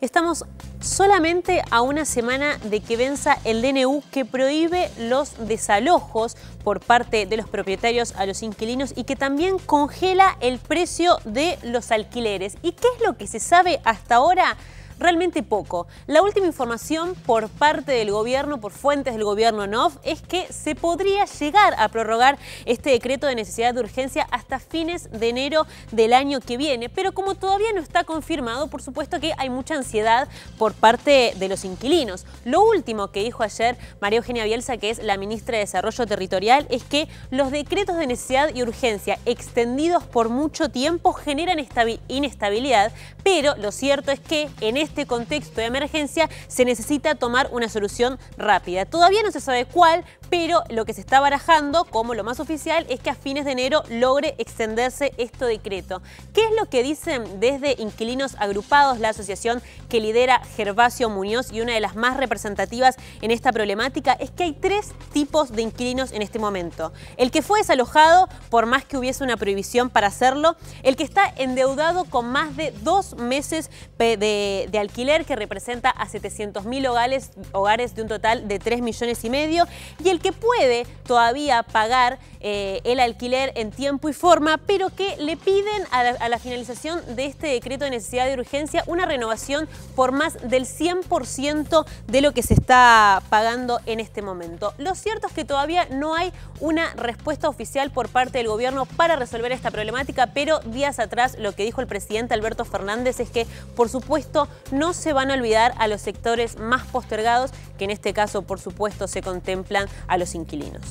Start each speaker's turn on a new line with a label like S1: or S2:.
S1: Estamos solamente a una semana de que venza el DNU que prohíbe los desalojos por parte de los propietarios a los inquilinos y que también congela el precio de los alquileres. ¿Y qué es lo que se sabe hasta ahora? realmente poco. La última información por parte del gobierno, por fuentes del gobierno NOF, es que se podría llegar a prorrogar este decreto de necesidad de urgencia hasta fines de enero del año que viene. Pero como todavía no está confirmado, por supuesto que hay mucha ansiedad por parte de los inquilinos. Lo último que dijo ayer María Eugenia Bielsa, que es la ministra de Desarrollo Territorial, es que los decretos de necesidad y urgencia extendidos por mucho tiempo generan inestabilidad, pero lo cierto es que en este este contexto de emergencia se necesita tomar una solución rápida. Todavía no se sabe cuál, pero lo que se está barajando como lo más oficial es que a fines de enero logre extenderse este decreto. ¿Qué es lo que dicen desde Inquilinos Agrupados, la asociación que lidera Gervasio Muñoz y una de las más representativas en esta problemática? Es que hay tres tipos de inquilinos en este momento. El que fue desalojado, por más que hubiese una prohibición para hacerlo, el que está endeudado con más de dos meses de, alquiler, que representa a 700.000 hogares, hogares de un total de 3 millones y medio, y el que puede todavía pagar eh, el alquiler en tiempo y forma, pero que le piden a la, a la finalización de este decreto de necesidad de urgencia una renovación por más del 100% de lo que se está pagando en este momento. Lo cierto es que todavía no hay una respuesta oficial por parte del gobierno para resolver esta problemática, pero días atrás lo que dijo el presidente Alberto Fernández es que, por supuesto, no se van a olvidar a los sectores más postergados, que en este caso, por supuesto, se contemplan a los inquilinos.